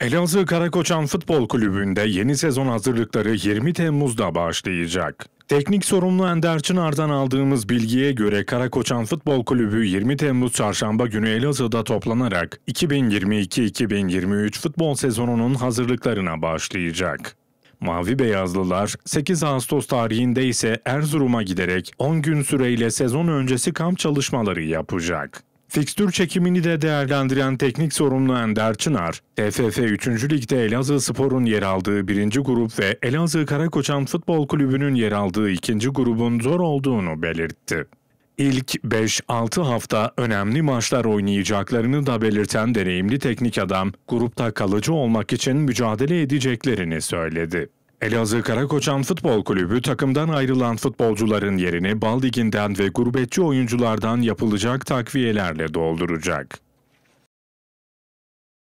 Elazığ Karakoçan Futbol Kulübü'nde yeni sezon hazırlıkları 20 Temmuz'da başlayacak. Teknik sorumlu Ender Çınar'dan aldığımız bilgiye göre Karakoçan Futbol Kulübü 20 Temmuz Çarşamba günü Elazığ'da toplanarak 2022-2023 futbol sezonunun hazırlıklarına başlayacak. Mavi Beyazlılar 8 Ağustos tarihinde ise Erzurum'a giderek 10 gün süreyle sezon öncesi kamp çalışmaları yapacak. Fikstür çekimini de değerlendiren teknik sorumlu Ender Çınar, TFF 3. Lig'de Elazığ Spor'un yer aldığı 1. grup ve Elazığ Karakoçan Futbol Kulübü'nün yer aldığı 2. grubun zor olduğunu belirtti. İlk 5-6 hafta önemli maçlar oynayacaklarını da belirten deneyimli teknik adam, grupta kalıcı olmak için mücadele edeceklerini söyledi. Elazığ Karakoçan Futbol Kulübü takımdan ayrılan futbolcuların yerini Baldiginden ve gurbetçi oyunculardan yapılacak takviyelerle dolduracak.